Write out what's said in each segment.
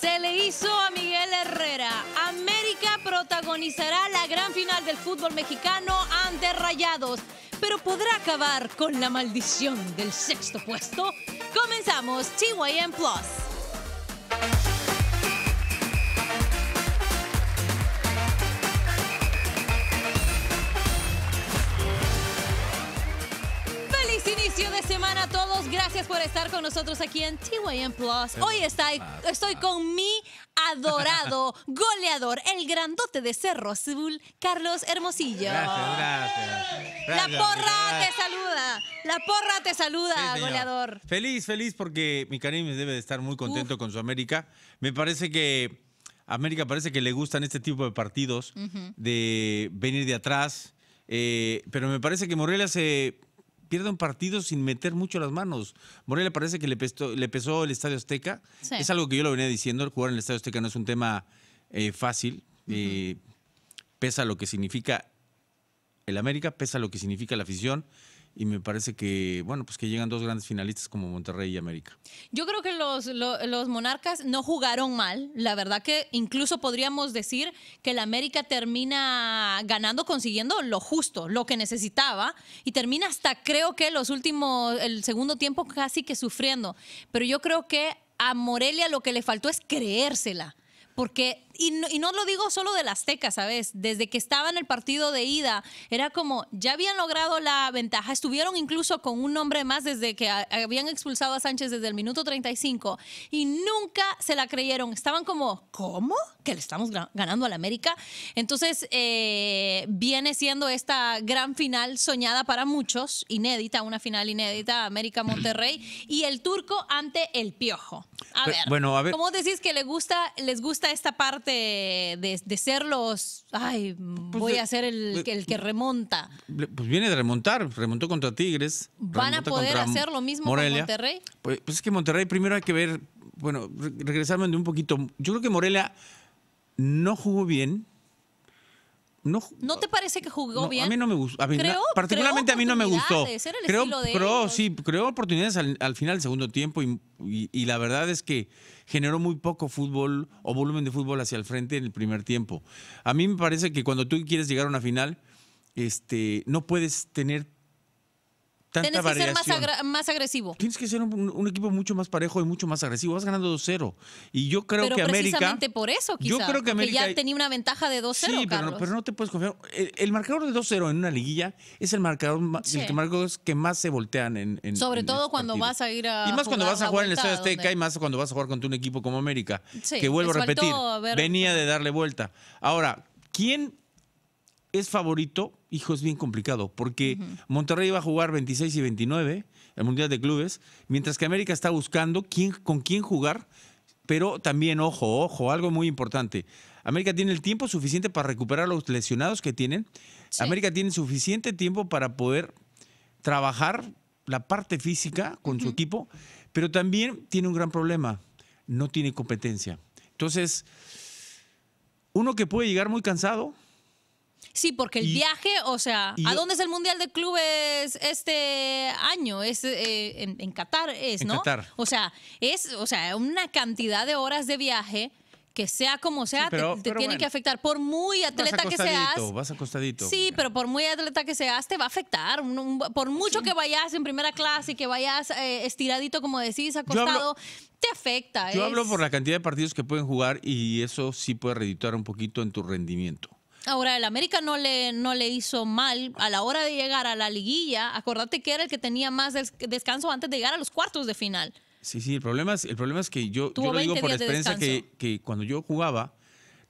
se le hizo a Miguel Herrera. América protagonizará la gran final del fútbol mexicano ante Rayados. Pero ¿podrá acabar con la maldición del sexto puesto? Comenzamos TYM Plus. inicio de semana todos. Gracias por estar con nosotros aquí en TYM Plus. Hoy estoy con mi adorado goleador, el grandote de Cerro Azul, Carlos Hermosillo. Gracias, gracias. la porra te saluda. La porra te saluda, goleador. Feliz, feliz porque mi cariño debe de estar muy contento con su América. Me parece que América parece que le gustan este tipo de partidos, de venir de atrás. Eh, pero me parece que Morelia se Pierde un partido sin meter mucho las manos. le parece que le, pesó el Estadio Azteca. Es algo que yo lo venía diciendo, el jugar en el Estadio Azteca no es un tema eh, fácil. Eh, pesa lo que significa el América, pesa lo que significa la afición, y me parece que, bueno, pues que llegan dos grandes finalistas como Monterrey y América. Yo creo que los, monarcas no jugaron mal, la verdad que incluso podríamos decir que el América termina ganando, consiguiendo lo justo, lo que necesitaba, y termina hasta creo que los últimos, el segundo tiempo casi que sufriendo, pero yo creo que a Morelia lo que le faltó es creérsela, porque y no, lo digo solo de las tecas, ¿sabes? Desde que estaba en el partido de ida, era como, ya habían logrado la ventaja, estuvieron incluso con un nombre más desde que habían expulsado a Sánchez desde el minuto 35 y nunca se la creyeron. Estaban como, ¿cómo? ¿Que le estamos ganando a la América? Entonces, eh, viene siendo esta gran final soñada para muchos, inédita, una final inédita, América-Monterrey y el turco ante el piojo. A ver, bueno, ¿cómo decís que le gusta, les gusta esta parte? de, ser los, ay, pues voy a ser el, que remonta. Pues viene de remontar, remontó contra Tigres. ¿Van a poder hacer lo mismo con Monterrey? Pues, pues, es que Monterrey primero hay que ver, bueno, regresarme de un poquito. Yo creo que Morelia no jugó bien, no, te parece que jugó bien? A mí no me gustó. particularmente a mí no me gustó. creo, de sí, creó oportunidades al, final del segundo tiempo y, la verdad es que generó muy poco fútbol o volumen de fútbol hacia el frente en el primer tiempo. A mí me parece que cuando tú quieres llegar a una final, este, no puedes tener Tienes que ser más, más, agresivo. Tienes que ser un, equipo mucho más parejo y mucho más agresivo. Vas ganando 2-0. Y yo creo que América. Precisamente por eso, quizá, Yo creo que América. ya tenía una ventaja de 2-0. Sí, pero no, pero no, te puedes confiar. El, marcador de 2-0 en una liguilla es el marcador el que, más se voltean en. Sobre todo cuando vas a ir a. Y más cuando vas a jugar en el Estadio Azteca y más cuando vas a jugar contra un equipo como América. Sí, que vuelvo a repetir. Venía de darle vuelta. Ahora, ¿quién es favorito, hijo, es bien complicado, porque Monterrey va a jugar 26 y 29, el Mundial de Clubes, mientras que América está buscando quién, con quién jugar, pero también, ojo, ojo, algo muy importante. América tiene el tiempo suficiente para recuperar los lesionados que tienen. América tiene suficiente tiempo para poder trabajar la parte física con su equipo, pero también tiene un gran problema, no tiene competencia. Entonces, uno que puede llegar muy cansado, Sí, porque el viaje, o sea, ¿a dónde es el Mundial de Clubes este año? Es eh, en, Qatar, es, en ¿no? Qatar. O sea, es, o sea, una cantidad de horas de viaje que sea como sea, te, tiene que afectar. Por muy atleta que seas. Vas acostadito. Sí, pero por muy atleta que seas, te va a afectar. por mucho que vayas en primera clase y que vayas eh, estiradito, como decís, acostado, te afecta. Yo hablo por la cantidad de partidos que pueden jugar y eso sí puede redituar un poquito en tu rendimiento. Ahora, el América no le, no le hizo mal a la hora de llegar a la liguilla. Acordate que era el que tenía más descanso antes de llegar a los cuartos de final. Sí, sí, el problema es, el problema es que yo, lo digo por experiencia que, cuando yo jugaba,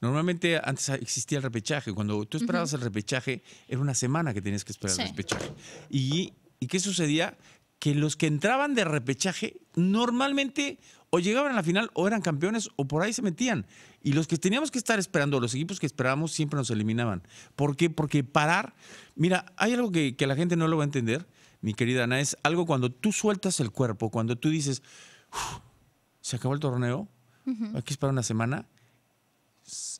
normalmente antes existía el repechaje. Cuando tú esperabas el repechaje, era una semana que tenías que esperar el repechaje. Y, ¿Y qué sucedía? Que los que entraban de repechaje, normalmente, o llegaban a la final o eran campeones o por ahí se metían. Y los que teníamos que estar esperando, los equipos que esperábamos siempre nos eliminaban. ¿Por qué? Porque parar, mira, hay algo que, que la gente no lo va a entender, mi querida Ana, es algo cuando tú sueltas el cuerpo, cuando tú dices, se acabó el torneo, aquí es para una semana.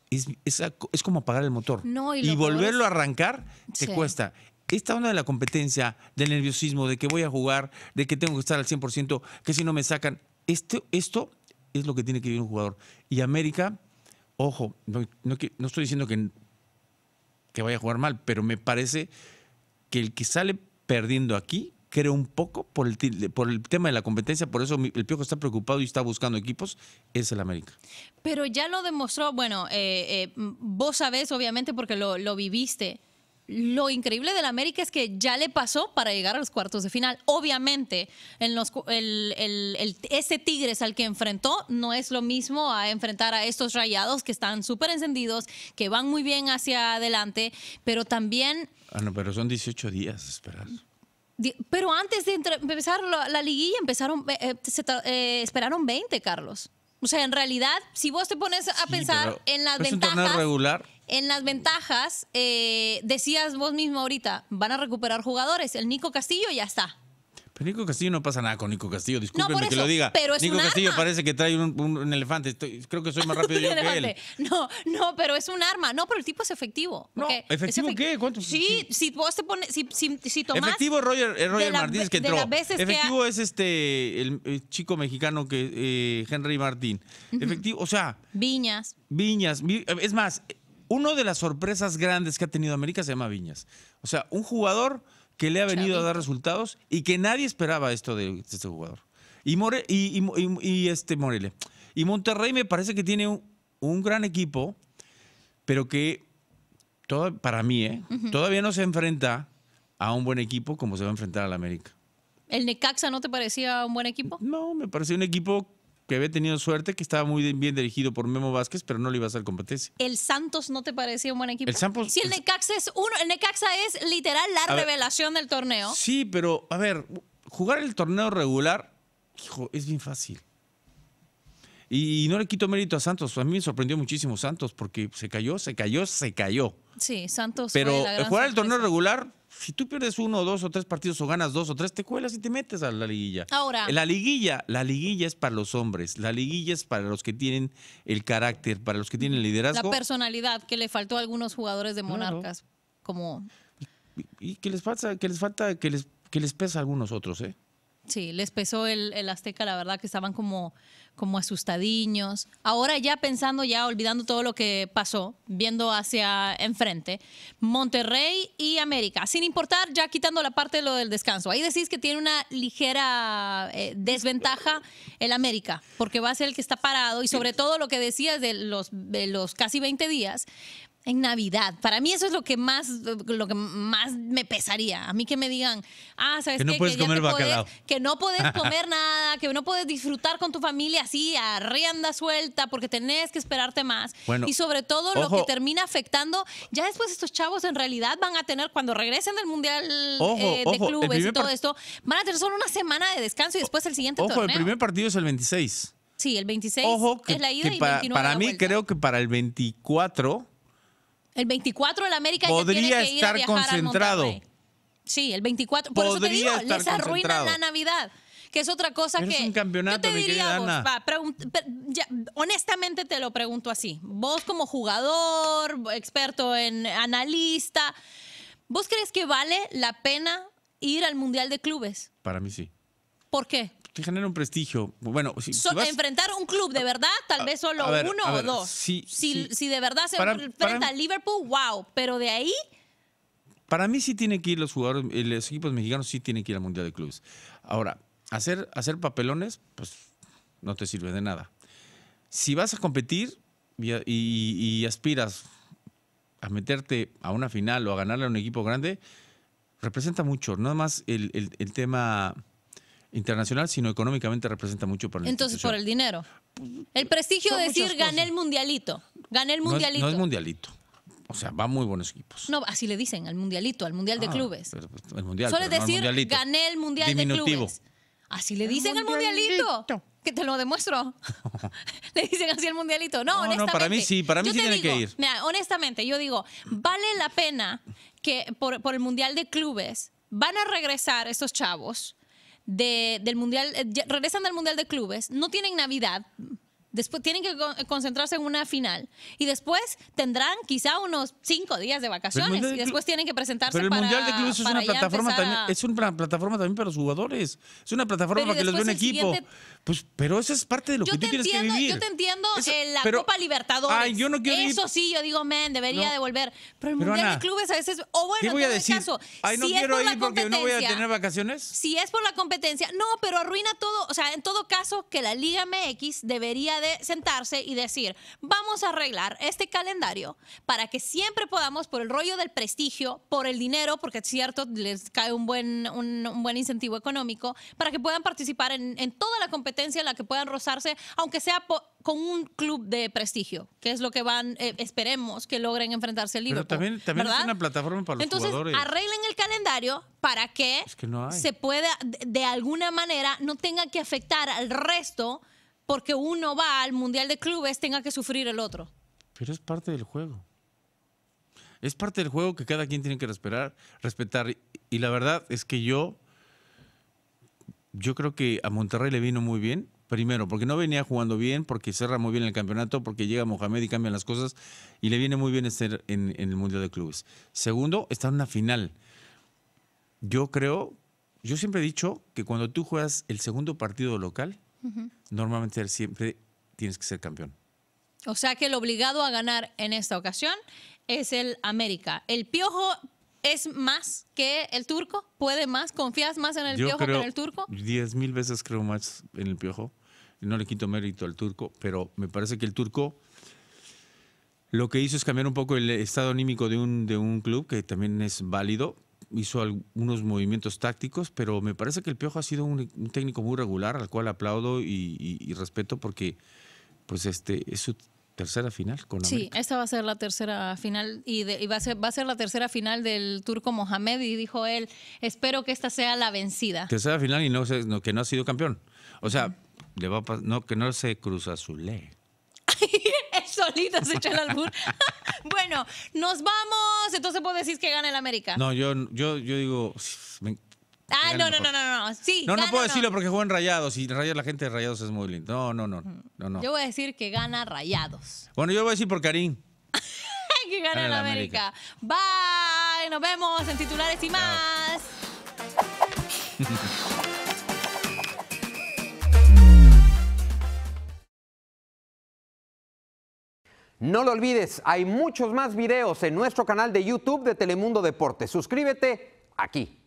Es, como apagar el motor. y, volverlo a arrancar se cuesta esta onda de la competencia, del nerviosismo, de que voy a jugar, de que tengo que estar al 100%, que si no me sacan, este, esto, es lo que tiene que vivir un jugador. Y América, ojo, no, no, estoy diciendo que, que vaya a jugar mal, pero me parece que el que sale perdiendo aquí creo un poco por el, por el tema de la competencia, por eso el Piojo está preocupado y está buscando equipos, es el América. Pero ya lo demostró, bueno, eh, eh, vos sabés obviamente porque lo, lo viviste, lo increíble del América es que ya le pasó para llegar a los cuartos de final. Obviamente, en los, ese Tigres al que enfrentó no es lo mismo a enfrentar a estos rayados que están súper encendidos, que van muy bien hacia adelante, pero también... Ah, no, pero son 18 días, esperas. Pero antes de empezar la, liguilla, empezaron, eh, eh, eh, esperaron 20, Carlos. O sea, en realidad, si vos te pones a pensar en las ventajas. regular. En las ventajas, eh, decías vos mismo ahorita, van a recuperar jugadores. El Nico Castillo ya está. Pues Nico Castillo no pasa nada con Nico Castillo, discúlpeme que lo diga. Nico Castillo parece que trae un, elefante. creo que soy más rápido yo que él. No, no, pero es un arma. No, pero el tipo es efectivo. ¿Efectivo qué? ¿Cuántos? Sí, si vos te pones, si, Efectivo Roger, eh, Martínez que entró. efectivo es este el, chico mexicano que eh, Henry Martín. Efectivo, o sea. Viñas. Viñas. Es más, una de las sorpresas grandes que ha tenido América se llama Viñas. O sea, un jugador que le ha venido a dar resultados y que nadie esperaba esto de, este jugador. Y, More, y, este Morele. Y Monterrey me parece que tiene un, gran equipo, pero que todo, para mí ¿eh? todavía no se enfrenta a un buen equipo como se va a enfrentar al América. ¿El Necaxa no te parecía un buen equipo? No, me parecía un equipo que había tenido suerte, que estaba muy bien dirigido por Memo Vázquez, pero no le iba a hacer competencia. ¿El Santos no te parecía un buen equipo? El Santos, si el, pues, Necaxa es uno, el Necaxa es literal la revelación del torneo. Sí, pero a ver, jugar el torneo regular, hijo, es bien fácil. Y, no le quito mérito a Santos. A mí me sorprendió muchísimo Santos porque se cayó, se cayó, se cayó. Sí, Santos. Pero fue jugar el torneo regular, si tú pierdes uno o dos o tres partidos o ganas dos o tres, te cuelas y te metes a la liguilla. Ahora. La liguilla, la liguilla es para los hombres, la liguilla es para los que tienen el carácter, para los que tienen el liderazgo. La personalidad que le faltó a algunos jugadores de Monarcas, como... Y, que les falta, que les falta, que les, que les pesa a algunos otros, ¿eh? Sí, les pesó el, Azteca, la verdad que estaban como, como asustadiños. Ahora ya pensando, ya olvidando todo lo que pasó, viendo hacia enfrente, Monterrey y América, sin importar, ya quitando la parte de lo del descanso. Ahí decís que tiene una ligera eh, desventaja el América, porque va a ser el que está parado y sobre todo lo que decías de los, de los casi 20 días, en Navidad. Para mí eso es lo que más, lo que más me pesaría. A mí que me digan, ah, sabes que no puedes comer bacalao, que no puedes comer nada, que no puedes disfrutar con tu familia así a rienda suelta, porque tenés que esperarte más. y sobre todo lo que termina afectando, ya después estos chavos en realidad van a tener cuando regresen del mundial eh, de clubes y todo esto, van a tener solo una semana de descanso y después el siguiente torneo. el primer partido es el 26. Sí, el 26 es la ida y 29 para, mí creo que para el 24 el 24 el América podría estar concentrado. sí, el 24. Por eso te digo, les arruinan la Navidad que es otra cosa que un campeonato, yo te honestamente te lo pregunto así, vos como jugador, experto en analista, ¿vos crees que vale la pena ir al Mundial de Clubes? Para mí sí. ¿Por qué? te genera un prestigio. Bueno, si, enfrentar un club de verdad, tal vez solo uno o dos. Si, si, de verdad se enfrenta Liverpool, wow, pero de ahí... Para mí sí tienen que ir los jugadores, eh, los equipos mexicanos sí tienen que ir al Mundial de Clubes. Ahora, hacer, hacer papelones, pues no te sirve de nada. Si vas a competir y, aspiras a meterte a una final o a ganarle a un equipo grande, representa mucho. Nada más el, el tema internacional, sino económicamente representa mucho para dinero. Entonces, por el dinero. El prestigio de decir gané el mundialito. Gané el mundialito. No es, mundialito. O sea, van muy buenos equipos. No, así le dicen al mundialito, al mundial de ah, clubes. Suele pues, decir, gané el mundial de clubes. Así le dicen al mundialito. Que te lo demuestro. le dicen así al mundialito. No, honestamente. para mí sí, para mí sí tiene que ir. honestamente, yo digo, vale la pena que por, por el mundial de clubes van a regresar estos chavos de, del Mundial, eh, regresan del Mundial de Clubes, no tienen Navidad, Después tienen que concentrarse en una final y después tendrán quizá unos cinco días de vacaciones y después tienen que presentarse pero el mundial de clubes es una plataforma también es una plataforma también para los jugadores es una plataforma para que les da un equipo pues pero eso es parte de lo que tú tienes que vivir yo te entiendo la Copa Libertadores eso sí yo digo men debería devolver pero el mundial de clubes a veces o bueno ¿qué voy decir? caso no quiero ir porque no voy a tener vacaciones si es por la competencia no pero arruina todo o sea en todo caso que la Liga MX debería de sentarse y decir, vamos a arreglar este calendario para que siempre podamos, por el rollo del prestigio, por el dinero, porque es cierto, les cae un buen, un, buen incentivo económico, para que puedan participar en, en, toda la competencia en la que puedan rozarse, aunque sea con un club de prestigio, que es lo que van, eh, esperemos que logren enfrentarse el Liverpool. Pero también, también es una plataforma para los Entonces, arreglen el calendario para que, se pueda, de alguna manera, no tenga que afectar al resto porque uno va al Mundial de Clubes tenga que sufrir el otro. Pero es parte del juego. Es parte del juego que cada quien tiene que respetar. respetar. Y la verdad es que yo, yo creo que a Monterrey le vino muy bien. Primero, porque no venía jugando bien, porque cerra muy bien el campeonato, porque llega Mohamed y cambian las cosas, y le viene muy bien estar en, en el Mundial de Clubes. Segundo, está en una final. Yo creo, yo siempre he dicho que cuando tú juegas el segundo partido local, normalmente siempre tienes que ser campeón. O sea que el obligado a ganar en esta ocasión es el América. ¿El Piojo es más que el Turco? ¿Puede más? ¿Confías más en el Piojo que en el Turco? Diez mil veces creo más en el Piojo. No le quito mérito al Turco, pero me parece que el Turco lo que hizo es cambiar un poco el estado anímico de un, de un club, que también es válido, hizo algunos movimientos tácticos, pero me parece que el Piojo ha sido un, técnico muy regular, al cual aplaudo y, respeto porque pues este es su tercera final con Sí, esta va a ser la tercera final y, y, va, a ser, va a ser la tercera final del turco Mohamed y dijo él, espero que esta sea la vencida. Tercera final y no, que no ha sido campeón. O sea, le va no que no se cruza su ley. se echa el albur. Bueno, nos vamos. Entonces ¿puedo decir que gana el América. No, yo, digo. ah, no, no, no, no, no. Sí, no, no puedo decirlo porque juegan rayados y la gente de rayados es muy linda. No, no, no, no, no. Yo voy a decir que gana rayados. Bueno, yo voy a decir por Karim. que gana, el América. Bye, nos vemos en titulares y más. No lo olvides, hay muchos más videos en nuestro canal de YouTube de Telemundo Deportes. Suscríbete aquí.